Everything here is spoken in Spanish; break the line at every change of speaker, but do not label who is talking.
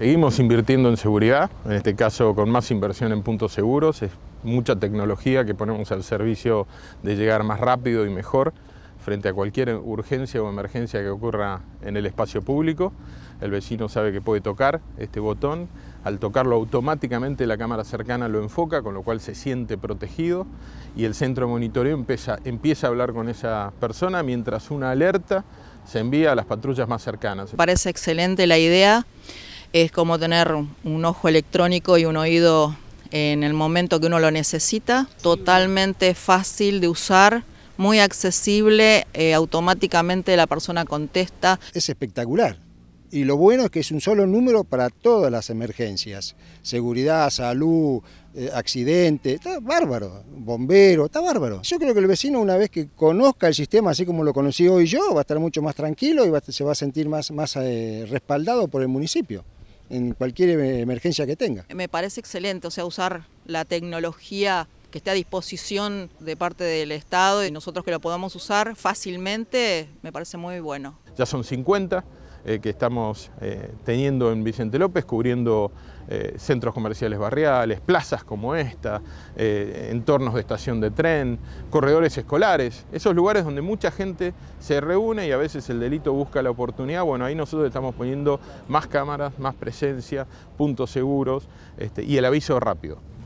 Seguimos invirtiendo en seguridad, en este caso con más inversión en puntos seguros, es mucha tecnología que ponemos al servicio de llegar más rápido y mejor frente a cualquier urgencia o emergencia que ocurra en el espacio público. El vecino sabe que puede tocar este botón, al tocarlo automáticamente la cámara cercana lo enfoca, con lo cual se siente protegido y el centro de monitoreo empieza, empieza a hablar con esa persona mientras una alerta se envía a las patrullas más cercanas.
Parece excelente la idea es como tener un ojo electrónico y un oído en el momento que uno lo necesita, totalmente fácil de usar, muy accesible, eh, automáticamente la persona contesta.
Es espectacular. Y lo bueno es que es un solo número para todas las emergencias. Seguridad, salud, eh, accidente, está bárbaro. Bombero, está bárbaro. Yo creo que el vecino una vez que conozca el sistema, así como lo conocí hoy yo, va a estar mucho más tranquilo y se va a sentir más, más eh, respaldado por el municipio en cualquier em, emergencia que tenga.
Me parece excelente, o sea, usar la tecnología que esté a disposición de parte del Estado y nosotros que lo podamos usar fácilmente, me parece muy bueno.
Ya son 50, eh, que estamos eh, teniendo en Vicente López, cubriendo eh, centros comerciales barriales, plazas como esta, entornos de estación de tren, corredores escolares, esos lugares donde mucha gente se reúne y a veces el delito busca la oportunidad. Bueno, ahí nosotros estamos poniendo más cámaras, más presencia, puntos seguros este, y el aviso rápido.